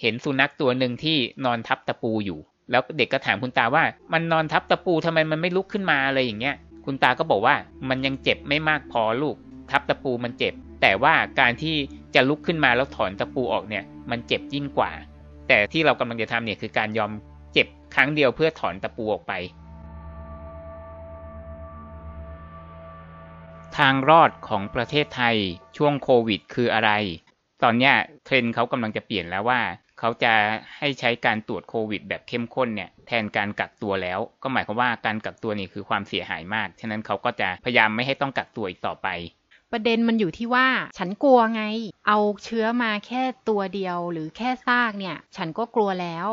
เห็นสุนัขตัวหนึ่งที่นอนทับตะปูอยู่ แล้วเด็กก็ถามคุณตาว่า มันนอนทับตะปูทำไมมันไม่ลุกขึ้นมาอะไรอย่างเงี้ย คุณตาก็บอกว่า มันยังเจ็บไม่มากพอลูก ทับตะปูมันเจ็บ แต่ว่าการที่จะลุกขึ้นมาแล้วถอนตะปูออกเนี่ย มันเจ็บยิ่งกว่า แต่ที่เรากำลังจะทำเนี่ยคือ การยอมเจ็บครั้งเดียวเพื่อถอนตะปูออกไป ทางรอดของประเทศไทยช่วงโควิดคืออะไร ตอนนี้เทรนเขากำลังจะเปลี่ยนแล้วว่าเขาจะให้ใช้การตรวจโควิด แบบเข้มข้นเนี่ยแทนการกักตัวแล้ว ก็หมายความว่าการกักตัวนี่คือความเสียหายมาก ฉะนั้นเขาก็จะพยายามไม่ให้ต้องกักตัวอีกต่อไป ประเด็นมันอยู่ที่ว่า ฉันกลัวไง เอาเชื้อมาแค่ตัวเดียว หรือแค่ซากเนี่ยฉันก็กลัวแล้ว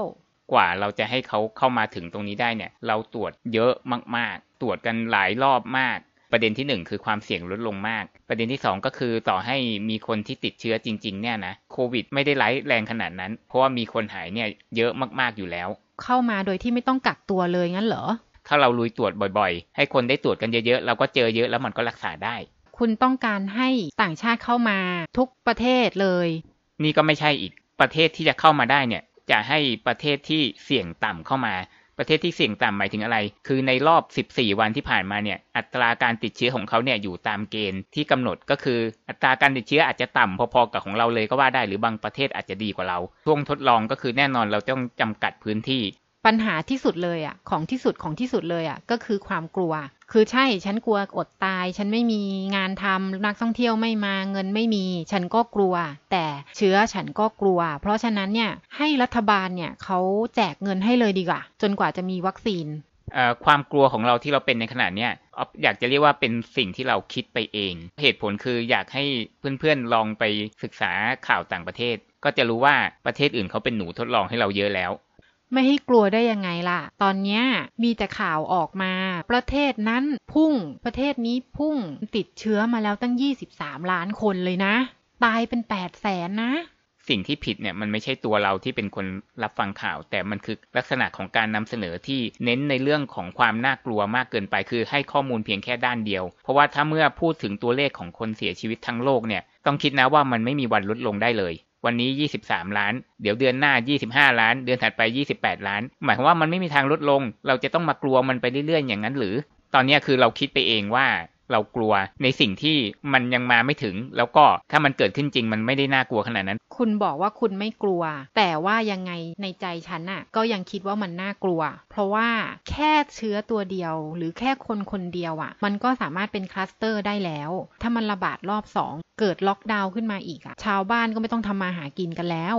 กว่าเราจะให้เขาเข้ามาถึงตรงนี้ได้เนี่ยเราตรวจเยอะมากๆ ตรวจกันหลายรอบมากประเด็นที่หนึ่งคือความเสี่ยงลดลงมาก ประเด็นที่สองก็คือต่อให้มีคนที่ติดเชื้อจริงๆ เนี่ยนะโควิดไม่ได้ร้ายแรงขนาดนั้น เพราะว่ามีคนหายเนี่ยเยอะมากๆอยู่แล้ว เข้ามาโดยที่ไม่ต้องกักตัวเลยงั้นเหรอถ้าเราลุยตรวจบ่อย ๆ ให้คนได้ตรวจกันเยอะๆเราก็เจอเยอะแล้วมันก็รักษาได้ คุณต้องการให้ต่างชาติเข้ามาทุกประเทศเลยนี่ก็ไม่ใช่อีกประเทศที่จะเข้ามาได้เนี่ย จะให้ประเทศที่เสี่ยงต่ำเข้ามาประเทศที่เสี่ยงต่ำหมายถึงอะไร คือในรอบ 14 วันที่ผ่านมาเนี่ย อัตราการติดเชื้อของเขาเนี่ยอยู่ตามเกณฑ์ที่กำหนดก็คืออัตราการติดเชื้ออาจจะต่ำพอๆ กับของเราเลยก็ว่าได้ หรือบางประเทศอาจจะดีกว่าเราช่วงทดลองก็คือแน่นอนเราต้องจำกัดพื้นที่ปัญหาที่สุดเลยอ่ะของที่สุดของที่สุดเลยอ่ะก็คือความกลัว คือใช่ฉันกลัวอดตาย ฉันไม่มีงานทำนักท่องเที่ยวไม่มาเงินไม่มี ฉันก็กลัว แต่เชื้อฉันก็กลัว เพราะฉะนั้นเนี่ยให้รัฐบาลเนี่ยเขาแจกเงินให้เลยดีกว่าจนกว่าจะมีวัคซีน ความกลัวของเราที่เราเป็นในขณะเนี้ยอยากจะเรียกว่าเป็นสิ่งที่เราคิดไปเอง เหตุผลคืออยากให้เพื่อนๆลองไปศึกษาข่าวต่างประเทศ ก็จะรู้ว่าประเทศอื่นเขาเป็นหนูทดลองให้เราเยอะแล้วไม่ให้กลัวได้ยังไงล่ะ ตอนนี้มีแต่ข่าวออกมา ประเทศนั้นพุ่งประเทศนี้พุ่งติดเชื้อมาแล้วตั้ง 23 ล้านคนเลยนะ ตายเป็น 8 แสนนะ สิ่งที่ผิดเนี่ยมันไม่ใช่ตัวเราที่เป็นคนรับฟังข่าว แต่มันคือลักษณะของการนำเสนอที่เน้นในเรื่องของความน่ากลัวมากเกินไปคือให้ข้อมูลเพียงแค่ด้านเดียว เพราะว่าถ้าเมื่อพูดถึงตัวเลขของคนเสียชีวิตทั้งโลกเนี่ยต้องคิดนะว่ามันไม่มีวันลดลงได้เลยวันนี้ 23 ล้าน เดี๋ยวเดือนหน้า 25 ล้าน เดือนถัดไป 28 ล้าน หมายความว่ามันไม่มีทางลดลง เราจะต้องมากลัวมันไปเรื่อย ๆ อย่างนั้นหรือ ตอนนี้คือเราคิดไปเองว่าเรากลัวในสิ่งที่มันยังมาไม่ถึงแล้วก็ถ้ามันเกิดขึ้นจริง มันไม่ได้น่ากลัวขนาดนั้น คุณบอกว่าคุณไม่กลัว แต่ว่ายังไงในใจฉันอะก็ยังคิดว่ามันน่ากลัว เพราะว่าแค่เชื้อตัวเดียวหรือแค่คนคนเดียวอะมันก็สามารถเป็นคลัสเตอร์ได้แล้ว ถ้ามันระบาดรอบสองเกิดล็อกดาวน์ขึ้นมาอีกอะชาวบ้านก็ไม่ต้องทำมาหากินกันแล้ว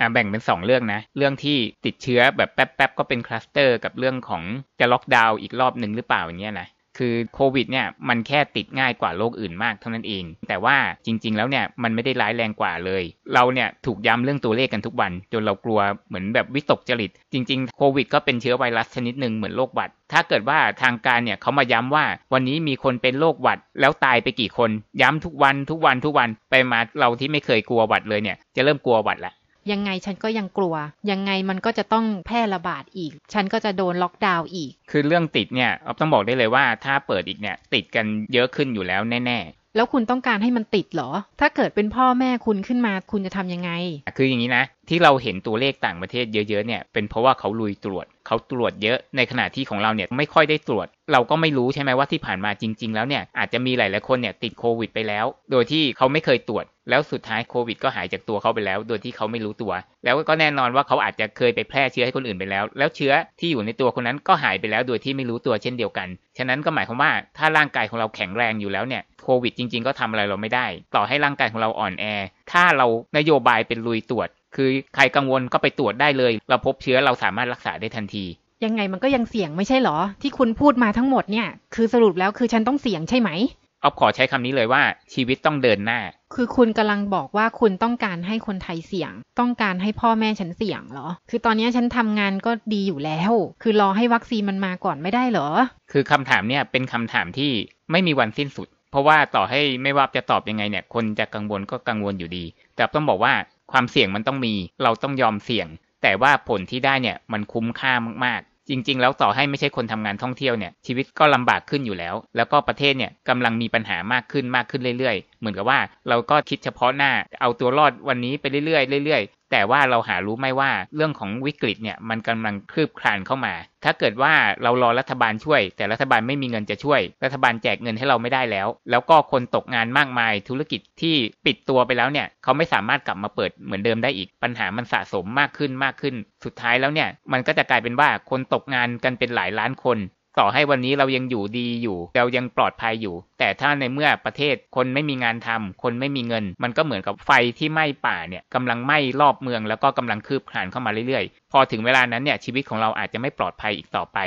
อ่าแบ่งเป็น2เรื่องนะ เรื่องที่ติดเชื้อแบบแป๊บๆก็เป็นคลัสเตอร์กับเรื่องของจะล็อกดาวน์อีกรอบหนึ่งหรือเปล่าอย่างเงี้ยนะคือโควิดเนี่ยมันแค่ติดง่ายกว่าโรคอื่นมากเท่านั้นเอง แต่ว่าจริงๆแล้วเนี่ยมันไม่ได้ร้ายแรงกว่าเลย เราเนี่ยถูกย้ำเรื่องตัวเลขกันทุกวัน จนเรากลัวเหมือนแบบวิตกจริต จริงๆโควิดก็เป็นเชื้อไวรัสชนิดหนึ่งเหมือนโรคหวัด ถ้าเกิดว่าทางการเนี่ยเขามาย้ำว่า วันนี้มีคนเป็นโรคหวัดแล้วตายไปกี่คนย้ำทุกวันทุกวันทุกวันไปมาเราที่ไม่เคยกลัวหวัดเลยเนี่ยจะเริ่มกลัวหวัดละยังไงฉันก็ยังกลัว ยังไงมันก็จะต้องแพร่ระบาดอีก ฉันก็จะโดนล็อกดาวน์อีก คือเรื่องติดเนี่ยออฟต้องบอกได้เลยว่า ถ้าเปิดอีกเนี่ยติดกันเยอะขึ้นอยู่แล้วแน่แล้วคุณต้องการให้มันติดเหรอ ถ้าเกิดเป็นพ่อแม่คุณขึ้นมาคุณจะทํำยังไง คืออย่างนี้นะ ที่เราเห็นตัวเลขต่างประเทศเยอะๆเนี่ยเป็นเพราะว่าเขาลุยตรวจเขาตรวจเยอะในขณะที่ของเราเนี่ยไม่ค่อยได้ตรวจ เราก็ไม่รู้ใช่ไหมว่าที่ผ่านมาจริง ๆแล้วเนี่ยอาจจะมีหลายๆคนเนี่ยติดโควิด ไปแล้ว โดยที่เขาไม่เคยตรวจแล้วสุดท้ายโควิด ก็หายจากตัวเขาไปแล้ว โดยที่เขาไม่รู้ตัว แล้วก็แน่นอนว่าเขาอาจจะเคยไปแพร่เชื้อให้คนอื่นไปแล้ว แล้วเชื้อที่อยู่ในตัวคนนั้นก็หายไปแล้วโดยที่ไม่รู้ตัวเช่นเดียวกัน ฉะนั้นก็หมายความว่า ถ้าร่างกายของเราแข็งแรงอยู่แล้วเนี่ยโควิดจริงๆก็ทำอะไรเราไม่ได้ ต่อให้ร่างกายของเราอ่อนแอถ้าเรานโยบายเป็นลุยตรวจคือใครกังวลก็ไปตรวจได้เลย เราพบเชื้อเราสามารถรักษาได้ทันที ยังไงมันก็ยังเสี่ยงไม่ใช่หรอ ที่คุณพูดมาทั้งหมดเนี่ยคือสรุปแล้วคือฉันต้องเสี่ยงใช่ไหมออฟขอใช้คำนี้เลยว่าชีวิตต้องเดินหน้า คือคุณกำลังบอกว่าคุณต้องการให้คนไทยเสี่ยง ต้องการให้พ่อแม่ฉันเสี่ยงเหรอ คือตอนนี้ฉันทำงานก็ดีอยู่แล้ว คือรอให้วัคซีนมันมาก่อนไม่ได้เหรอ คือคำถามเนี่ยเป็นคำถามที่ไม่มีวันสิ้นสุด เพราะว่าต่อให้ไม่ว่าจะตอบยังไงเนี่ยคนจะกังวลก็กังวลอยู่ดี แต่ต้องบอกว่าความเสี่ยงมันต้องมี เราต้องยอมเสี่ยง แต่ว่าผลที่ได้เนี่ยมันคุ้มค่ามาก ๆ จริงๆ แล้วต่อให้ไม่ใช่คนทำงานท่องเที่ยวเนี่ยชีวิตก็ลำบากขึ้นอยู่แล้ว แล้วก็ประเทศเนี่ยกำลังมีปัญหามากขึ้นมากขึ้นเรื่อยๆ เหมือนกับว่าเราก็คิดเฉพาะหน้าเอาตัวรอดวันนี้ไปเรื่อยๆเรื่อยแต่ว่าเราหารู้ไม่ว่าเรื่องของวิกฤตเนี่ยมันกำลังคืบคลานเข้ามา ถ้าเกิดว่าเรารอรัฐบาลช่วย แต่รัฐบาลไม่มีเงินจะช่วย รัฐบาลแจกเงินให้เราไม่ได้แล้ว แล้วก็คนตกงานมากมายธุรกิจที่ปิดตัวไปแล้วเนี่ยเขาไม่สามารถกลับมาเปิดเหมือนเดิมได้อีก ปัญหามันสะสมมากขึ้นมากขึ้น สุดท้ายแล้วเนี่ยมันก็จะกลายเป็นว่า คนตกงานกันเป็นหลายล้านคนต่อให้วันนี้เรายังอยู่ดีอยู่เรายังปลอดภัยอยู่ แต่ถ้าในเมื่อประเทศคนไม่มีงานทำ คนไม่มีเงิน มันก็เหมือนกับไฟที่ไหม้ป่า เนี่ยกำลังไหม้รอบเมืองแล้วก็กำลังคืบคลานเข้ามาเรื่อยๆ พอถึงเวลานั้นเนี่ยชีวิตของเราอาจจะไม่ปลอดภัยอีกต่อไป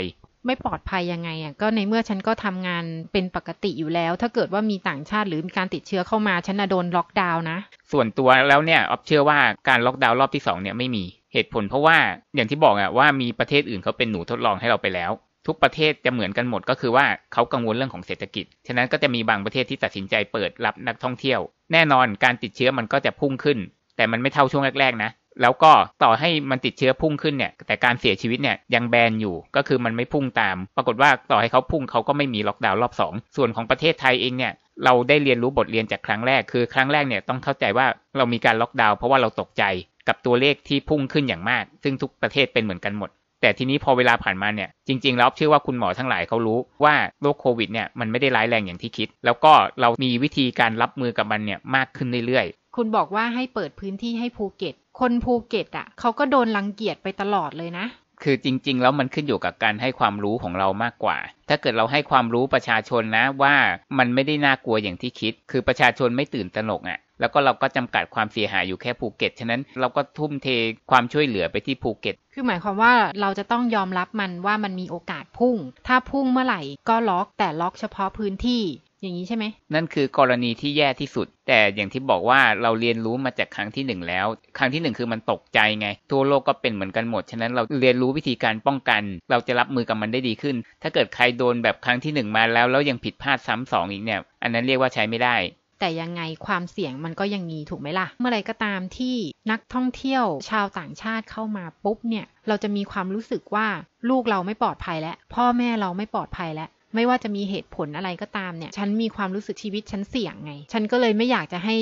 ไม่ปลอดภัยยังไงอ่ะก็ในเมื่อฉันก็ทำงานเป็นปกติอยู่แล้ว ถ้าเกิดว่ามีต่างชาติหรือมีการติดเชื้อเข้ามาฉันะโดนล็อกดาวน์นะ ส่วนตัวแล้วเนี่ยออบเชื่อว่าการล็อกดาวน์รอบที่2เนี่ยไม่มีเหตุผล เพราะว่าอย่างที่บอกอ่ะว่ามีประเทศอื่นเขาเป็นหนูทดลองให้เราไปแล้วทุกประเทศจะเหมือนกันหมดก็คือว่าเขากังวลเรื่องของเศรษฐกิจ ฉะนั้นก็จะมีบางประเทศที่ตัดสินใจเปิดรับนักท่องเที่ยว แน่นอนการติดเชื้อมันก็จะพุ่งขึ้น แต่มันไม่เท่าช่วงแรกๆนะ แล้วก็ต่อให้มันติดเชื้อพุ่งขึ้นเนี่ย แต่การเสียชีวิตเนี่ยยังแบนอยู่ ก็คือมันไม่พุ่งตาม ปรากฏว่าต่อให้เขาพุ่งเขาก็ไม่มีล็อกดาวน์รอบ 2 ส่วนของประเทศไทยเองเนี่ยเราได้เรียนรู้บทเรียนจากครั้งแรก คือ ครั้งแรกเนี่ยต้องเข้าใจว่าเรามีการล็อกดาวน์เพราะว่าเราตกใจกับตัวเลขที่พุ่งขึ้นอย่างมากซึ่งทุกประเทศเป็นเหมือนกันหมดแต่ทีนี้พอเวลาผ่านมาเนี่ยจริงๆแล้วเชื่อว่าคุณหมอทั้งหลายเขารู้ว่าโรคโควิดเนี่ยมันไม่ได้ร้ายแรงอย่างที่คิดแล้วก็เรามีวิธีการรับมือกับมันเนี่ยมากขึ้นเรื่อยๆ คุณบอกว่าให้เปิดพื้นที่ให้ภูเก็ต คนภูเก็ตอ่ะเขาก็โดนรังเกียจไปตลอดเลยนะ คือจริง ๆ แล้วมันขึ้นอยู่กับการให้ความรู้ของเรามากกว่า ถ้าเกิดเราให้ความรู้ประชาชนนะว่ามันไม่ได้น่ากลัวอย่างที่คิด คือประชาชนไม่ตื่นตระหนกอะ่ะแล้วก็เราก็จำกัดความเสียหายอยู่แค่ภูเก็ตฉะนั้นเราก็ทุ่มเทความช่วยเหลือไปที่ภูเก็ต คือหมายความว่าเราจะต้องยอมรับมันว่ามันมีโอกาสพุ่ง ถ้าพุ่งเมื่อไหร่ก็ล็อกแต่ล็อกเฉพาะพื้นที่ อย่างนี้ใช่ไหม นั่นคือ กรณีที่แย่ที่สุด แต่อย่างที่บอกว่าเราเรียนรู้มาจากครั้งที่หนึ่งแล้ว ครั้งที่หนึ่งคือมันตกใจไง ทั่วโลกก็เป็นเหมือนกันหมด ฉะนั้นเราเรียนรู้วิธีการป้องกัน เราจะรับมือกับมันได้ดีขึ้น ถ้าเกิดใครโดนแบบครั้งที่หนึ่งมาแล้ว แล้วยังผิดพลาดซ้ำสองอีกเนี่ยอันนั้นเรียกว่าใช้ไม่ได้แต่ยังไงความเสี่ยงมันก็ยังมีถูกไหมล่ะ เมื่อไรก็ตามที่นักท่องเที่ยว ชาวต่างชาติเข้ามาปุ๊บเนี่ยเราจะมีความรู้สึกว่าลูกเราไม่ปลอดภัยแล้วพ่อแม่เราไม่ปลอดภัยแล้วไม่ว่าจะมีเหตุผลอะไรก็ตามเนี่ย ฉันมีความรู้สึกชีวิตฉันเสี่ยงไง ฉันก็เลยไม่อยากจะให้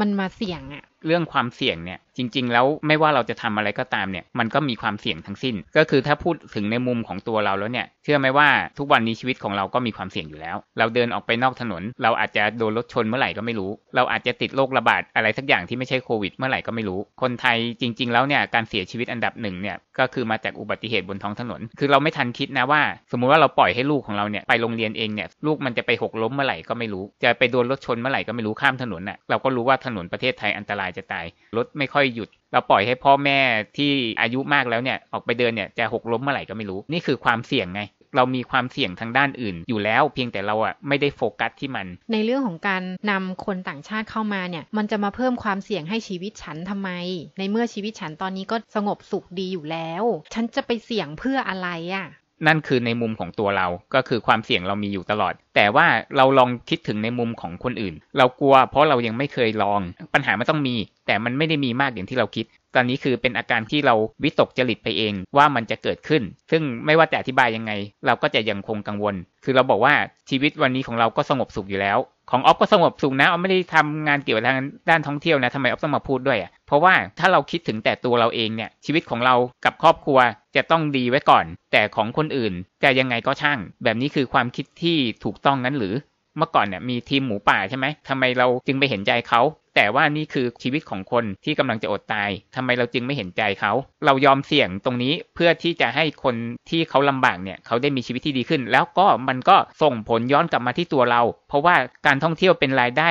มันมาเสี่ยงอะ่ะเรื่องความเสี่ยงเนี่ยจริงๆแล้วไม่ว่าเราจะทำอะไรก็ตามเนี่ยมันก็มีความเสี่ยงทั้งสิ้น ก็คือถ้าพูดถึงในมุมของตัวเราแล้วเนี่ยเชื่อไหมว่าทุกวันนี้ชีวิตของเราก็มีความเสี่ยงอยู่แล้ว เราเดินออกไปนอกถนน เราอาจจะโดนรถชนเมื่อไหร่ก็ไม่รู้ เราอาจจะติดโรคระบาดอะไรสักอย่างที่ไม่ใช่โควิด เมื่อไหร่ก็ไม่รู้ คนไทยจริงๆแล้วเนี่ยการเสียชีวิตอันดับหนึ่งเนี่ยก็คือมาจากอุบัติเหตุบนท้องถนน คือเราไม่ทันคิดนะว่า สมมุติว่าเราปล่อยให้ลูกของเราเนี่ยไปโรงเรียนเองเนี่ยลูกมันจะไปหกล้มเมื่อไหร่ก็ไม่รู้จะไปโดนรถชนเมื่อไหร่ก็ไม่รู้ข้ามถนนน่ะเราก็รู้ว่าถนนประเทศไทยอันตรายจะตาย รถไม่ค่อยหยุด เราปล่อยให้พ่อแม่ที่อายุมากแล้วเนี่ย ออกไปเดินเนี่ยจะหกล้มเมื่อไหร่ก็ไม่รู้ นี่คือความเสี่ยงไง เรามีความเสี่ยงทางด้านอื่นอยู่แล้วเพียงแต่เราอ่ะไม่ได้โฟกัสที่มัน ในเรื่องของการนำคนต่างชาติเข้ามาเนี่ยมันจะมาเพิ่มความเสี่ยงให้ชีวิตฉันทำไม ในเมื่อชีวิตฉันตอนนี้ก็สงบสุขดีอยู่แล้ว ฉันจะไปเสี่ยงเพื่ออะไรอ่ะนั่นคือในมุมของตัวเรา ก็คือความเสี่ยงเรามีอยู่ตลอด แต่ว่าเราลองคิดถึงในมุมของคนอื่น เรากลัวเพราะเรายังไม่เคยลอง ปัญหามันต้องมี แต่มันไม่ได้มีมากอย่างที่เราคิด ตอนนี้คือเป็นอาการที่เราวิตกจริตไปเองว่ามันจะเกิดขึ้น ซึ่งไม่ว่าแต่อธิบายยังไง เราก็จะยังคงกังวล คือเราบอกว่าชีวิตวันนี้ของเราก็สงบสุขอยู่แล้ว ของออฟก็สงบสุขนะออฟไม่ได้ทำงานเกี่ยวกับทางด้านท่องเที่ยวนะทำไมออฟต้องมาพูดด้วยอ่ะเพราะว่าถ้าเราคิดถึงแต่ตัวเราเองเนี่ย ชีวิตของเรา กับครอบครัวจะต้องดีไว้ก่อน แต่ของคนอื่นจะยังไงก็ช่าง แบบนี้คือความคิดที่ถูกต้องนั้นหรือ เมื่อก่อนเนี่ยมีทีมหมูป่าใช่ไหม ทำไมเราจึงไปเห็นใจเขาแต่ว่านี่คือชีวิตของคนที่กำลังจะอดตาย ทำไมเราจึงไม่เห็นใจเขา เรายอมเสี่ยงตรงนี้เพื่อที่จะให้คนที่เขาลำบากเนี่ยเขาได้มีชีวิตที่ดีขึ้น แล้วก็มันก็ส่งผลย้อนกลับมาที่ตัวเรา เพราะว่าการท่องเที่ยวเป็นรายได้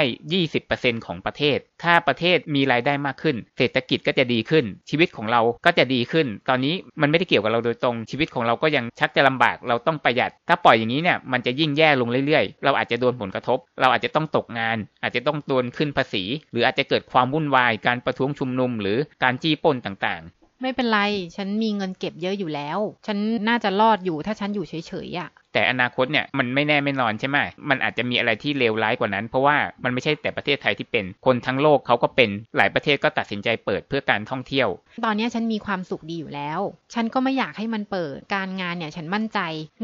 20%ของประเทศ ถ้าประเทศมีรายได้มากขึ้น เศรษฐกิจก็จะดีขึ้น ชีวิตของเราก็จะดีขึ้น ตอนนี้มันไม่ได้เกี่ยวกับเราโดยตรง ชีวิตของเราก็ยังชักจะลำบาก เราต้องประหยัด ถ้าปล่อยอย่างนี้เนี่ยมันจะยิ่งแย่ลงเรื่อยๆ เราอาจจะโดนผลกระทบ เราอาจจะต้องตกงาน อาจจะต้องโดนขึ้นภาษีหรืออาจจะเกิดความวุ่นวายการประท้วงชุมนุมหรือการจี้ป้นต่างๆ ไม่เป็นไรฉันมีเงินเก็บเยอะอยู่แล้ว ฉันน่าจะรอดอยู่ถ้าฉันอยู่เฉยๆอะ่ะแต่อนาคตเนี่ย มันไม่แน่ไม่นอนใช่ไหม มันอาจจะมีอะไรที่เลวร้ายกว่านั้น เพราะว่ามันไม่ใช่แต่ประเทศไทยที่เป็นคนทั้งโลกเขาก็เป็นหลายประเทศก็ตัดสินใจเปิดเพื่อการท่องเที่ยว ตอนนี้ฉันมีความสุขดีอยู่แล้ว ฉันก็ไม่อยากให้มันเปิดการงานเนี่ยฉันมั่นใจ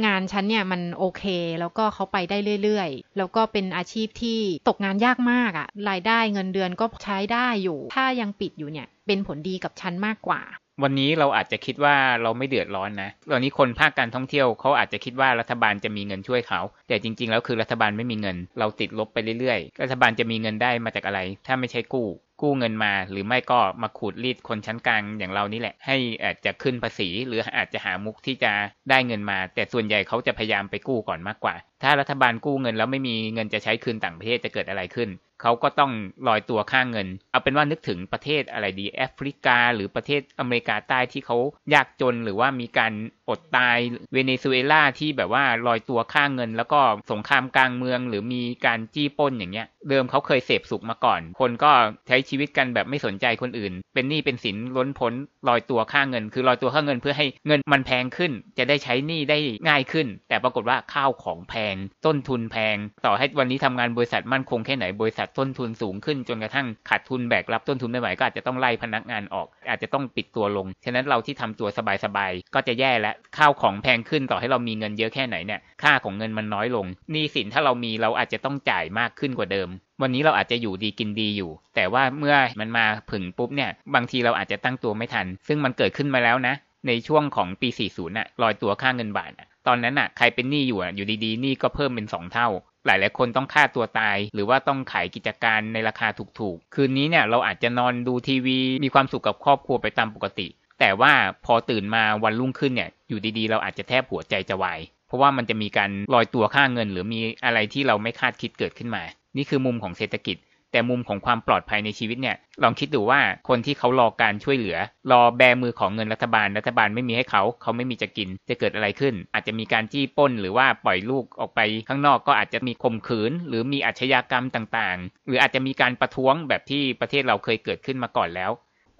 งานฉันเนี่ยมันโอเค แล้วก็เขาไปได้เรื่อยๆ แล้วก็เป็นอาชีพที่ตกงานยากมากอะรายได้เงินเดือนก็ใช้ได้อยู่ ถ้ายังปิดอยู่เนี่ยเป็นผลดีกับฉันมากกว่าวันนี้เราอาจจะคิดว่าเราไม่เดือดร้อนนะตอนนี้คนภาคการท่องเที่ยวเขาอาจจะคิดว่ารัฐบาลจะมีเงินช่วยเขา แต่จริงๆแล้วคือรัฐบาลไม่มีเงิน เราติดลบไปเรื่อยๆ รัฐบาลจะมีเงินได้มาจากอะไร ถ้าไม่ใช่กู้ กู้เงินมา หรือไม่ก็มาขูดรีดคนชั้นกลางอย่างเรานี่แหละ ให้อาจจะขึ้นภาษีหรืออาจจะหามุกที่จะได้เงินมา แต่ส่วนใหญ่เขาจะพยายามไปกู้ก่อนมากกว่า ถ้ารัฐบาลกู้เงินแล้วไม่มีเงินจะใช้คืนต่างประเทศจะเกิดอะไรขึ้นเขาก็ต้องลอยตัวค่างเงิน เอาเป็นว่านึกถึงประเทศอะไรดีแอฟริกา หรือประเทศอเมริกาใต้ที่เขายากจนหรือว่ามีการอดตายเวเนซุเอลาที่แบบว่าลอยตัวค่างเงิน แล้วก็สงครามกลางเมือง หรือมีการจี้ป้นอย่างเงี้ยเดิมเขาเคยเสพสุขมาก่อน คนก็ใช้ชีวิตกันแบบไม่สนใจคนอื่น เป็นหนี้เป็นสินล้นพ้นลอยตัวค่างเงิน คือลอยตัวค่างเงินเพื่อให้เงินมันแพงขึ้น จะได้ใช้หนี้ได้ง่ายขึ้น แต่ปรากฏว่าข้าวของแพงต้นทุนแพง ต่อให้วันนี้ทำงานบริษัทมั่นคงแค่ไหนบริษัทต้นทุนสูงขึ้นจนกระทั่งขาดทุนแบกรับต้นทุนไม่ไหวก็อาจจะต้องไล่พนักงานออก อาจจะต้องปิดตัวลง ฉะนั้นเราที่ทำตัวสบายๆก็จะแย่และข้าวของแพงขึ้นต่อให้เรามีเงินเยอะแค่ไหนเนี่ยค่าของเงินมันน้อยลงหนี้สินถ้าเรามีเราอาจจะต้องจ่ายมากขึ้นกว่าเดิม วันนี้เราอาจจะอยู่ดีกินดีอยู่ แต่ว่าเมื่อมันมาผึ่งปุ๊บเนี่ย บางทีเราอาจจะตั้งตัวไม่ทัน ซึ่งมันเกิดขึ้นมาแล้วนะในช่วงของปี 40น่ะลอยตัวค่าเงินบาทตอนนั้นน่ะ ใครเป็นหนี้อยู่ออยู่ดีๆหนี้ก็เพิ่มเป็น 2 เท่าหลายหลายคนต้องฆ่าตัวตายหรือว่าต้องขายกิจการในราคาถูกๆ คืนนี้เนี่ยเราอาจจะนอนดูทีวี มีความสุขกับครอบครัวไปตามปกติ แต่ว่าพอตื่นมาวันรุ่งขึ้นเนี่ยอยู่ดีๆเราอาจจะแทบหัวใจจะวาย เพราะว่ามันจะมีการลอยตัวค่าเงินหรือมีอะไรที่เราไม่คาดคิดเกิดขึ้นมา นี่คือมุมของเศรษฐกิจแต่มุมของความปลอดภัยในชีวิตเนี่ย ลองคิดดูว่าคนที่เขารอการช่วยเหลือ รอแบมือของเงินรัฐบาลรัฐบาลไม่มีให้เขาเขาไม่มีจะกินจะเกิดอะไรขึ้น อาจจะมีการจี้ป้นหรือว่าปล่อยลูกออกไป ข้างนอกก็อาจจะมีข่มขืน หรือมีอาชญากรรมต่างๆ หรืออาจจะมีการประท้วงแบบที่ประเทศเราเคยเกิดขึ้นมาก่อนแล้ว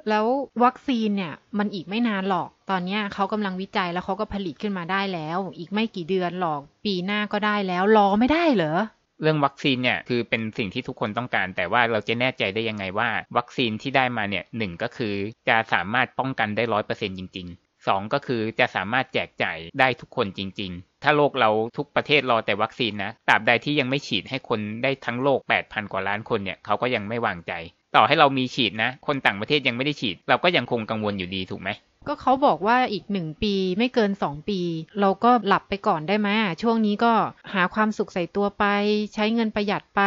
แล้ววัคซีนเนี่ยมันอีกไม่นานหรอกตอนนี้เขากำลังวิจัยแล้วเขาก็ผลิตขึ้นมาได้แล้ว อีกไม่กี่เดือนหรอกปีหน้าก็ได้แล้วรอไม่ได้เหรอเรื่องวัคซีนเนี่ยคือเป็นสิ่งที่ทุกคนต้องการ แต่ว่าเราจะแน่ใจได้ยังไงว่า วัคซีนที่ได้มาเนี่ยหนึ่งก็คือจะสามารถป้องกันได้ร้อยเปอร์เซ็นต์จริงๆสองก็คือจะสามารถแจกจ่ายได้ทุกคนจริง ๆ ถ้าโลกเราทุกประเทศรอแต่วัคซีนนะตราบใดที่ยังไม่ฉีดให้คนได้ทั้งโลก 8 0 0พกว่าล้านคนเนี่ยเขาก็ยังไม่วางใจ ต่อให้เรามีฉีดนะคนต่างประเทศยังไม่ได้ฉีด เราก็ยังคงกังวลอยู่ดีถูกไหมก็เขาบอกว่าอีกหนึ่งปีไม่เกินสองปี เราก็หลับไปก่อนได้ไหมช่วงนี้ก็หาความสุขใส่ตัวไป ใช้เงินประหยัดไป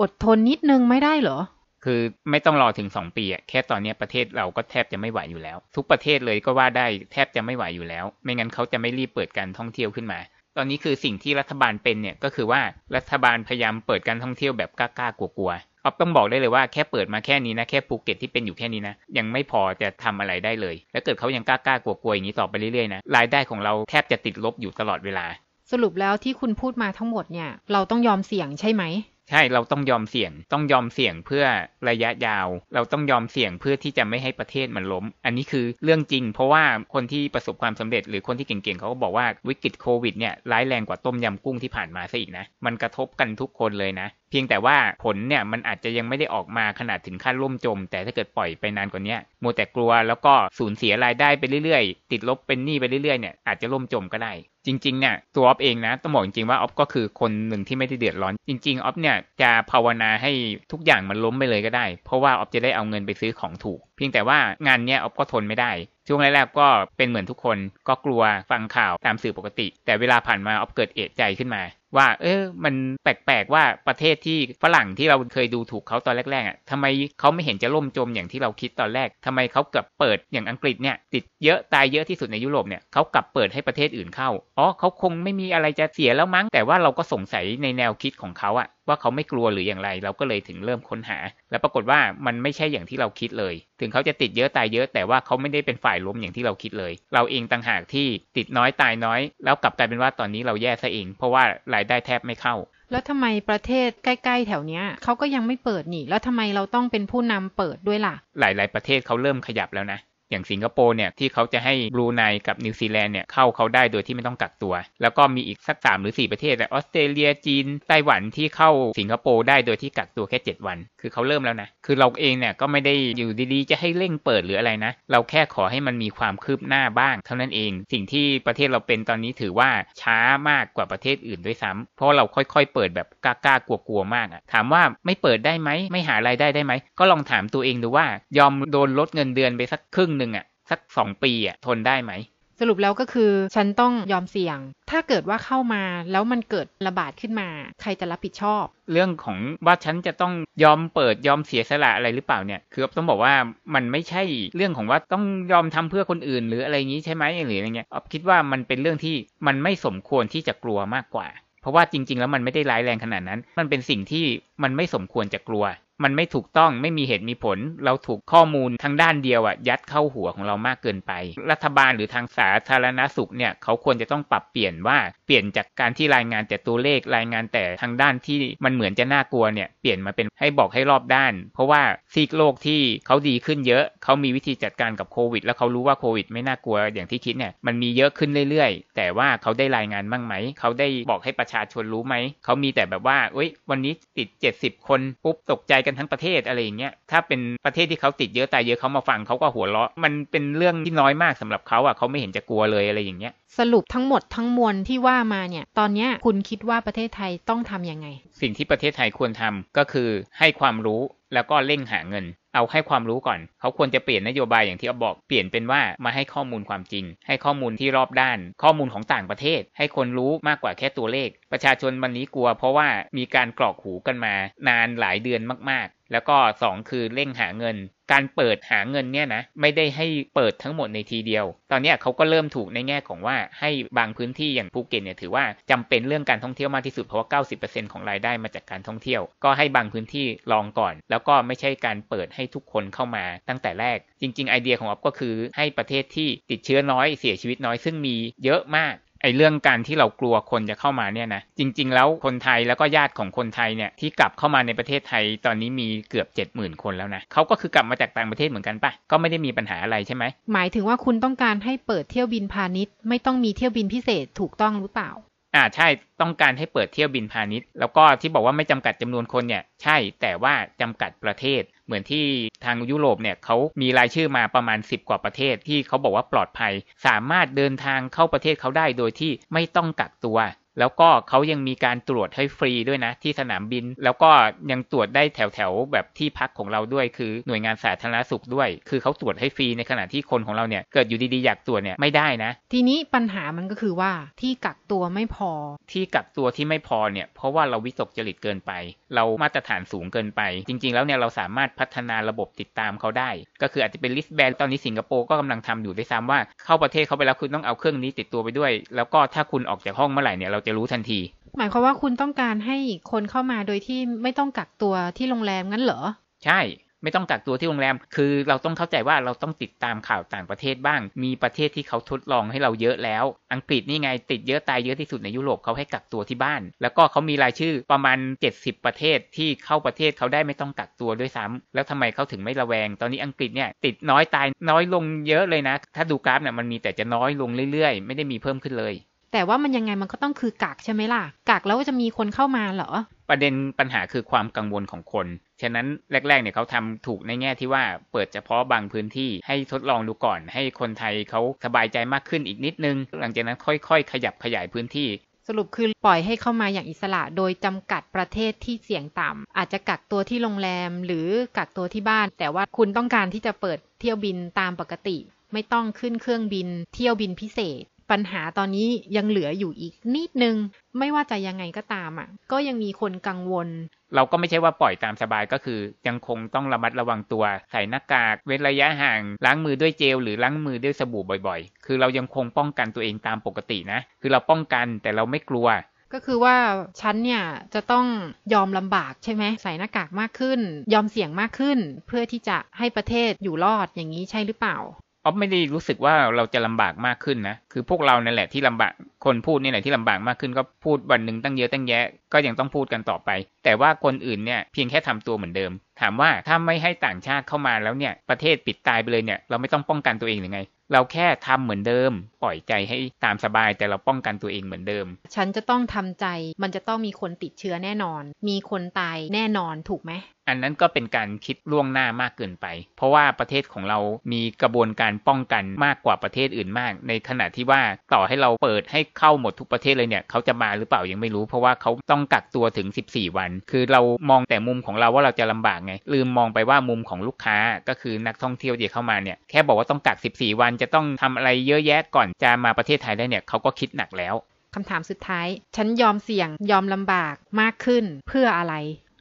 อดทนนิดนึงไม่ได้เหรอ คือไม่ต้องรอถึงสองปีอะแค่ตอนนี้ประเทศเราก็แทบจะไม่ไหวอยู่แล้ว ทุกประเทศเลยก็ว่าได้แทบจะไม่ไหวอยู่แล้ว ไม่งั้นเขาจะไม่รีบเปิดการท่องเที่ยวขึ้นมา ตอนนี้คือสิ่งที่รัฐบาลเป็นเนี่ยก็คือว่ารัฐบาลพยายามเปิดการท่องเที่ยวแบบกล้าๆกลัวๆออฟต้องบอกได้เลยว่าแค่เปิดมาแค่นี้นะ แค่ภูเก็ตที่เป็นอยู่แค่นี้นะยังไม่พอจะทำอะไรได้เลย แล้วเกิดเขายังกล้ากล้ากลัวกลัวอย่างนี้ต่อไปเรื่อยๆนะรายได้ของเราแทบจะติดลบอยู่ตลอดเวลา สรุปแล้วที่คุณพูดมาทั้งหมดเนี่ยเราต้องยอมเสี่ยงใช่ไหม ใช่เราต้องยอมเสี่ยง ต้องยอมเสี่ยงเพื่อระยะยาว เราต้องยอมเสี่ยงเพื่อที่จะไม่ให้ประเทศมันล้ม อันนี้คือเรื่องจริง เพราะว่าคนที่ประสบความสำเร็จ หรือคนที่เก่งๆเขาก็บอกว่าวิกฤตโควิดเนี่ยร้ายแรงกว่าต้มยำกุ้งที่ผ่านมาซะอีกนะมันกระทบกันทุกคนเลยนะเพียงแต่ว่าผลเนี่ยมันอาจจะยังไม่ได้ออกมาขนาดถึงขั้นล่มจม แต่ถ้าเกิดปล่อยไปนานกว่านี้มัวแต่กลัวแล้วก็สูญเสียรายได้ไปเรื่อยๆ ติดลบ เป็นหนี้ไปเรื่อยๆเนี่ยอาจจะล่มจมก็ได้ จริงๆเนี่ยตัวออฟเองนะต้องบอกจริงๆว่าออฟก็คือคนหนึ่งที่ไม่ได้เดือดร้อน จริง ๆออฟเนี่ยจะภาวนาให้ทุกอย่างมันล้มไปเลยก็ได้เพราะว่าออฟจะได้เอาเงินไปซื้อของถูกเพียงแต่ว่างานเนี้ยออฟก็ทนไม่ได้ ช่วงแรกๆก็เป็นเหมือนทุกคนก็กลัวฟังข่าวตามสื่อปกติ แต่เวลาผ่านมาออฟเกิดเอะใจขึ้นมาว่าเออมันแปลกๆว่าประเทศที่ฝรั่งที่เราเคยดูถูกเขาตอนแรกๆอ่ะทำไมเขาไม่เห็นจะล่มจมอย่างที่เราคิดตอนแรก ทำไมเขากลับเปิดอย่างอังกฤษเนี่ยติดเยอะตายเยอะที่สุดในยุโรปเนี่ยเขากลับเปิดให้ประเทศอื่นเข้าอ๋อเขาคงไม่มีอะไรจะเสียแล้วมั้งแต่ว่าเราก็สงสัยในแนวคิดของเขาอ่ะว่าเขาไม่กลัวหรืออย่างไรเราก็เลยถึงเริ่มค้นหา แล้วปรากฏว่ามันไม่ใช่อย่างที่เราคิดเลย ถึงเขาจะติดเยอะตายเยอะ แต่ว่าเขาไม่ได้เป็นฝ่ายล้มอย่างที่เราคิดเลย เราเองต่างหากที่ติดน้อยตายน้อย แล้วกลับกลายเป็นว่าตอนนี้เราแย่ซะเอง เพราะว่ารายได้แทบไม่เข้า แล้วทำไมประเทศใกล้ ๆแถวเนี้ยเขาก็ยังไม่เปิดนี่ แล้วทำไมเราต้องเป็นผู้นำเปิดด้วยล่ะหลาย ๆประเทศเขาเริ่มขยับแล้วนะอย่างสิงคโปร์เนี่ยที่เขาจะให้บรูไนกับนิวซีแลนด์เนี่ยเข้าเขาได้โดยที่ไม่ต้องกักตัว แล้วก็มีอีกสักสามหรือสี่ประเทศแต่ออสเตรเลียจีน ไต้หวันที่เข้าสิงคโปร์ได้โดยที่กักตัวแค่ 7 วัน คือเขาเริ่มแล้วนะ คือเราเองเนี่ยก็ไม่ได้อยู่ดีๆ จะให้เร่งเปิดหรืออะไรนะ เราแค่ขอให้มันมีความคืบหน้าบ้าง เท่านั้นเองสิ่งที่ประเทศเราเป็นตอนนี้ถือว่าช้ามากกว่าประเทศอื่นด้วยซ้ำเพราะเราค่อย ๆ เปิดแบบกล้าๆกลัวๆมากอะถามว่าไม่เปิดได้ไหมไม่หารายได้ได้ไหมก็ลองถามตัวเองดูว่ายอมโดนลดเงินเดือนไปสักครึ่งึ่งอะสักสองปีอะทนได้ไหมสรุปแล้วก็คือฉันต้องยอมเสี่ยง ถ้าเกิดว่าเข้ามาแล้วมันเกิดระบาดขึ้นมาใครจะรับผิดชอบ เรื่องของว่าฉันจะต้องยอมเปิดยอมเสียสละอะไรหรือเปล่าเนี่ยคือต้องบอกว่ามันไม่ใช่เรื่องของว่าต้องยอมทำเพื่อคนอื่น หรืออะไรอย่างนี้ใช่ไหมหรืออะไรเงี้ยออคิดว่ามันเป็นเรื่องที่มันไม่สมควรที่จะกลัวมากกว่า เพราะว่าจริงๆ แล้วมันไม่ได้ร้ายแรงขนาดนั้น มันเป็นสิ่งที่มันไม่สมควรจะกลัวมันไม่ถูกต้องไม่มีเหตุมีผล เราถูกข้อมูลทางด้านเดียวอะยัดเข้าหัวของเรามากเกินไป รัฐบาลหรือทางสาธารณาสุขเนี่ยเขาควรจะต้องปรับเปลี่ยนว่าเปลี่ยนจากการที่รายงานแต่ตัวเลขรายงานแต่ทางด้านที่มันเหมือนจะน่ากลัวเนี่ยเปลี่ยนมาเป็นให้บอกให้รอบด้าน เพราะว่าซีกโลกที่เขาดีขึ้นเยอะเขามีวิธีจัดการกับโควิดแล้วเขารู้ว่าโควิดไม่น่ากลัวอย่างที่คิดเนี่ยมันมีเยอะขึ้นเรื่อยๆ แต่ว่าเขาได้รายงานบ้างไหมเขาได้บอกให้ประชาชนรู้ไหมเขามีแต่แบบว่าเอ้ยวันนี้ติด 70 คนปุ๊บตกใจกันทั้งประเทศอะไรอย่างเงี้ย ถ้าเป็นประเทศที่เขาติดเยอะตายเยอะเขามาฟังเขาก็หัวเราะ มันเป็นเรื่องที่น้อยมากสำหรับเขาอ่ะเขาไม่เห็นจะกลัวเลยอะไรอย่างเงี้ย สรุปทั้งหมดทั้งมวลที่ว่ามาเนี่ย ตอนเนี้ยคุณคิดว่าประเทศไทยต้องทํำยังไง สิ่งที่ประเทศไทยควรทำก็คือให้ความรู้แล้วก็เร่งหาเงินเอาให้ความรู้ก่อน เขาควรจะเปลี่ยนนโยบายอย่างที่เอบอก เปลี่ยนเป็นว่ามาให้ข้อมูลความจริง ให้ข้อมูลที่รอบด้าน ข้อมูลของต่างประเทศ ให้คนรู้มากกว่าแค่ตัวเลข ประชาชนวันนี้กลัวเพราะว่ามีการกรอกหูกันมา นานหลายเดือนมากๆแล้วก็สองคือเร่งหาเงิน การเปิดหาเงินเนี่ยนะ ไม่ได้ให้เปิดทั้งหมดในทีเดียว ตอนนี้เขาก็เริ่มถูกในแง่ของว่าให้บางพื้นที่อย่างภูเก็ตเนี่ยถือว่าจำเป็นเรื่องการท่องเที่ยวมากที่สุดเพราะว่า90%ของรายได้มาจากการท่องเที่ยว ก็ให้บางพื้นที่ลองก่อน แล้วก็ไม่ใช่การเปิดให้ทุกคนเข้ามาตั้งแต่แรก จริงๆไอเดียของอ๊อฟก็คือให้ประเทศที่ติดเชื้อน้อย เสียชีวิตน้อย ซึ่งมีเยอะมากไอ้เรื่องการที่เรากลัวคนจะเข้ามาเนี่ยนะจริง ๆแล้วคนไทยแล้วก็ญาติของคนไทยเนี่ยที่กลับเข้ามาในประเทศไทยตอนนี้มีเกือบ7 0,000คนแล้วนะเขาก็คือกลับมาจากต่างประเทศเหมือนกันปะก็ไม่ได้มีปัญหาอะไรใช่ไหมหมายถึงว่าคุณต้องการให้เปิดเที่ยวบินพาณิชย์ ไม่ต้องมีเที่ยวบินพิเศษถูกต้องหรือเปล่าอ่าใช่ต้องการให้เปิดเที่ยวบินพาณิชย์ แล้วก็ที่บอกว่าไม่จำกัดจำนวนคนเนี่ยใช่แต่ว่าจำกัดประเทศ เหมือนที่ทางยุโรปเนี่ยเขามีรายชื่อมาประมาณ 10 กว่าประเทศ ที่เขาบอกว่าปลอดภัย สามารถเดินทางเข้าประเทศเขาได้โดยที่ไม่ต้องกักตัวแล้วก็เขายังมีการตรวจให้ฟรีด้วยนะ ที่สนามบิน แล้วก็ยังตรวจได้แถวแถวแบบที่พักของเราด้วย คือหน่วยงานสาธารณสุขด้วย คือเขาตรวจให้ฟรีในขณะที่คนของเราเนี่ยเกิดอยู่ดีๆอยากตรวจเนี่ยไม่ได้นะ ทีนี้ปัญหามันก็คือว่าที่กักตัวไม่พอ ที่กักตัวที่ไม่พอเนี่ยเพราะว่าเราวิตกจริตเกินไป เรามาตรฐานสูงเกินไป จริง ๆ แล้วเนี่ยเราสามารถพัฒนาระบบติดตามเขาได้ ก็คืออาจจะเป็นลิสแบนตอนนี้สิงคโปร์ก็กำลังทำอยู่ด้วยซ้ำว่า เข้าประเทศเขาไปแล้วคุณต้องเอาเครื่องนี้ติดตัวไปด้วย แล้วก็ถ้าคุณออกจากห้องเมื่อไหร่เนี่ยเราจะรู้ทันที หมายความว่าคุณต้องการให้คนเข้ามาโดยที่ไม่ต้องกักตัวที่โรงแรมงั้นเหรอใช่ ไม่ต้องกักตัวที่โรงแรม คือเราต้องเข้าใจว่าเราต้องติดตามข่าวต่างประเทศบ้าง มีประเทศที่เขาทดลองให้เราเยอะแล้ว อังกฤษนี่ไงติดเยอะตายเยอะที่สุดในยุโรปเขาให้กักตัวที่บ้าน แล้วก็เขามีรายชื่อประมาณ 70 ประเทศที่เข้าประเทศเขาได้ไม่ต้องกักตัวด้วยซ้ำ แล้วทำไมเขาถึงไม่ระแวงตอนนี้อังกฤษเนี่ยติดน้อยตายน้อยลงเยอะเลยนะ ถ้าดูกราฟเนี่ยมันมีแต่จะน้อยลงเรื่อย ๆ ไม่ได้มีเพิ่มขึ้นเลยแต่ว่ามันยังไงมันก็ต้องคือกักใช่ไหมล่ะกักแล้วจะมีคนเข้ามาเหรอประเด็นปัญหาคือความกังวลของคนฉะนั้นแรกๆเนี่ยเขาทำถูกในแง่ที่ว่า เปิดเฉพาะบางพื้นที่ให้ทดลองดูก่อนให้คนไทยเขาสบายใจมากขึ้นอีกนิดนึง หลังจากนั้นค่อยๆขยับขยายพื้นที่ สรุปคือปล่อยให้เข้ามาอย่างอิสระ โดยจำกัดประเทศที่เสี่ยงต่ำ อาจจะกักตัวที่โรงแรมหรือกักตัวที่บ้าน แต่ว่าคุณต้องการที่จะเปิดเที่ยวบินตามปกติ ไม่ต้องขึ้นเครื่องบิน เที่ยวบินพิเศษปัญหาตอนนี้ยังเหลืออยู่อีกนิดนึงไม่ว่าจะยังไงก็ตามอ่ะก็ยังมีคนกังวล เราก็ไม่ใช่ว่าปล่อยตามสบายก็คือยังคงต้องระมัดระวังตัวใส่หน้ากากเว้นระยะห่างล้างมือด้วยเจลหรือล้างมือด้วยสบู่บ่อยๆ คือเรายังคงป้องกันตัวเองตามปกตินะ คือเราป้องกันแต่เราไม่กลัว ก็คือว่าฉันเนี่ยจะต้องยอมลำบากใช่ไหมใส่หน้ากากมากขึ้น ยอมเสี่ยงมากขึ้น เพื่อที่จะให้ประเทศอยู่รอดอย่างนี้ใช่หรือเปล่าออฟไม่ได้รู้สึกว่าเราจะลำบากมากขึ้นนะ คือพวกเราเนี่ยแหละที่ลำบาก คนพูดนี่แหละที่ลำบากมากขึ้นก็พูดวันหนึ่งตั้งเยอะตั้งแยะ ก็ยังต้องพูดกันต่อไป แต่ว่าคนอื่นเนี่ยเพียงแค่ทำตัวเหมือนเดิมถามว่าถ้าไม่ให้ต่างชาติเข้ามาแล้วเนี่ยประเทศปิดตายไปเลยเนี่ยเราไม่ต้องป้องกันตัวเองหรือไง เราแค่ทำเหมือนเดิม ปล่อยใจให้ตามสบายแต่เราป้องกันตัวเองเหมือนเดิม ฉันจะต้องทำใจมันจะต้องมีคนติดเชื้อแน่นอน มีคนตายแน่นอนถูกไหมอันนั้นก็เป็นการคิดล่วงหน้ามากเกินไป เพราะว่าประเทศของเรา มีกระบวนการป้องกันมากกว่าประเทศอื่นมาก ในขณะที่ว่าต่อให้เราเปิดให้เข้าหมดทุกประเทศเลยเนี่ยเขาจะมาหรือเปล่ายังไม่รู้ เพราะว่าเขาต้องกักตัวถึง 14 วัน คือเรามองแต่มุมของเราว่าเราจะลำบากไงลืมมองไปว่ามุมของลูกค้า ก็คือนักท่องเที่ยวที่เข้ามาเนี่ยแค่บอกว่าต้องกัก 14 วัน จะต้องทำอะไรเยอะแยะก่อนจะมาประเทศไทยได้เนี่ยเขาก็คิดหนักแล้วคำถามสุดท้าย ฉันยอมเสี่ยงยอมลำบากมากขึ้นเพื่ออะไร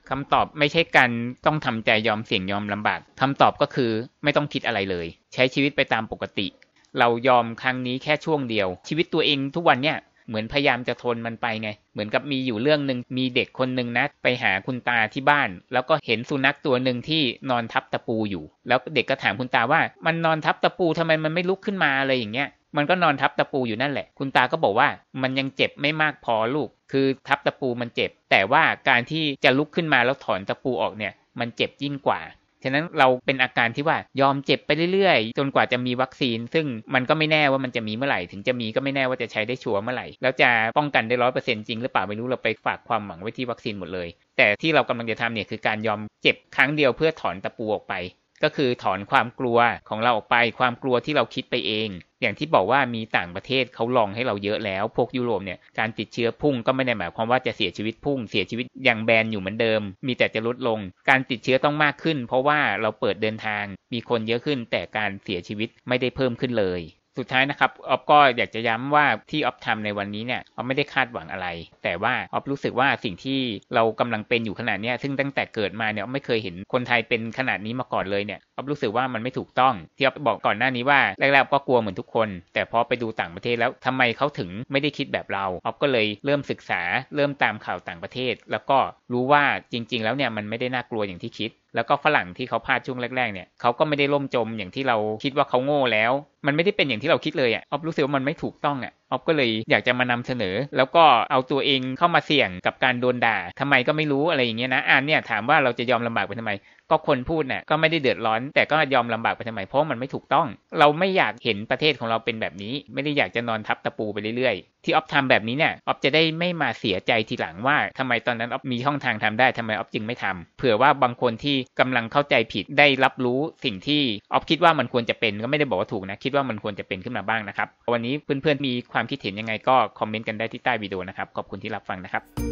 คำตอบไม่ใช่การต้องทำใจยอมเสี่ยงยอมลำบากคำตอบก็คือไม่ต้องคิดอะไรเลย ใช้ชีวิตไปตามปกติ เรายอมครั้งนี้แค่ช่วงเดียว ชีวิตตัวเองทุกวันเนี่ยเหมือนพยายามจะทนมันไปไง เหมือนกับมีอยู่เรื่องหนึ่งมีเด็กคนหนึ่งนะ ไปหาคุณตาที่บ้าน แล้วก็เห็นสุนัขตัวหนึ่งที่นอนทับตะปูอยู่ แล้วเด็ก ก็ถามคุณตาว่า มันนอนทับตะปูทำไมมันไม่ลุกขึ้นมาอะไรอย่างเงี้ย มันก็นอนทับตะปูอยู่นั่นแหละ คุณตาก็บอกว่า มันยังเจ็บไม่มากพอลูก คือทับตะปูมันเจ็บ แต่ว่าการที่จะลุกขึ้นมาแล้วถอนตะปูออกเนี่ย มันเจ็บยิ่งกว่าฉะนั้นเราเป็นอาการที่ว่ายอมเจ็บไปเรื่อยๆ จนกว่าจะมีวัคซีน ซึ่งมันก็ไม่แน่ว่ามันจะมีเมื่อไหร่ ถึงจะมีก็ไม่แน่ว่าจะใช้ได้ชัวร์เมื่อไหร่ แล้วจะป้องกันได้ร้อยเปอร์เซ็นต์จริงหรือเปล่าไม่รู้เราไปฝากความหวังไว้ที่วัคซีนหมดเลย แต่ที่เรากำลังจะทำเนี่ย คือการยอมเจ็บครั้งเดียวเพื่อถอนตะปูออกไปก็คือถอนความกลัวของเราออกไปความกลัวที่เราคิดไปเอง อย่างที่บอกว่ามีต่างประเทศเขาลองให้เราเยอะแล้ว พวกยุโรปเนี่ยการติดเชื้อพุ่งก็ไม่ได้หมายความว่าจะเสียชีวิตพุ่งเสียชีวิตอย่างแบนอยู่เหมือนเดิม มีแต่จะลดลง การติดเชื้อต้องมากขึ้น เพราะว่าเราเปิดเดินทางมีคนเยอะขึ้น แต่การเสียชีวิตไม่ได้เพิ่มขึ้นเลยสุดท้ายนะครับออฟก็อยากจะย้ำว่าที่ออฟทำในวันนี้เนี่ยออฟไม่ได้คาดหวังอะไร แต่ว่าออฟรู้สึกว่าสิ่งที่เรากำลังเป็นอยู่ขนาดนี้ซึ่งตั้งแต่เกิดมาเนี่ยออฟไม่เคยเห็นคนไทยเป็นขนาดนี้มาก่อนเลยเนี่ยออฟรู้สึกว่ามันไม่ถูกต้อง ที่ออฟบอกก่อนหน้านี้ว่าแรกๆก็กลัวเหมือนทุกคน แต่พอไปดูต่างประเทศแล้วทำไมเขาถึงไม่ได้คิดแบบเราออฟก็เลยเริ่มศึกษาเริ่มตามข่าวต่างประเทศ แล้วก็รู้ว่าจริง ๆ แล้วเนี่ยมันไม่ได้น่ากลัวอย่างที่คิดแล้วก็ฝรั่งที่เขาพลาดช่วงแรก ๆ เนี่ยเขาก็ไม่ได้ล่มจมอย่างที่เราคิดว่าเขาโง่แล้ว มันไม่ได้เป็นอย่างที่เราคิดเลยอะ่ะออฟรู้สึกว่ามันไม่ถูกต้องอะ่ะออฟก็เลยอยากจะมานำเสนอ แล้วก็เอาตัวเองเข้ามาเสี่ยงกับการโดนด่าทำไมก็ไม่รู้อะไรอย่างเงี้ยนะอ่านเนี่ยถามว่าเราจะยอมลำบากไปทำไม ก็คนพูดเนะ่ยก็ไม่ได้เดือดร้อนแต่ก็ยอมลำบากไปทำไมเพราะมันไม่ถูกต้อง เราไม่อยากเห็นประเทศของเราเป็นแบบนี้ ไม่ได้อยากจะนอนทับตะปูไปเรื่อยๆที่ออฟทำาแบบนี้เนี่ยออฟจะได้ไม่มาเสียใจทีหลังว่าทำไมตอนนั้นออฟมีช่องทางทำได้ทำไมออฟจึงไม่ทำเผื่อว่าบางคนที่กำลังเข้าใจผิดได้รับรู้สิ่งที่ออฟคิดว่ามันควรจะเป็นก็ไม่ได้บอกว่าถูกนะคิดว่ามันควรจะเป็นขึ้นมาบ้างนะครับวันนี้เพื่อนๆมีความความคิดเห็นยังไงก็คอมเมนต์กันได้ที่ใต้วิดีโอนะครับ ขอบคุณที่รับฟังนะครับ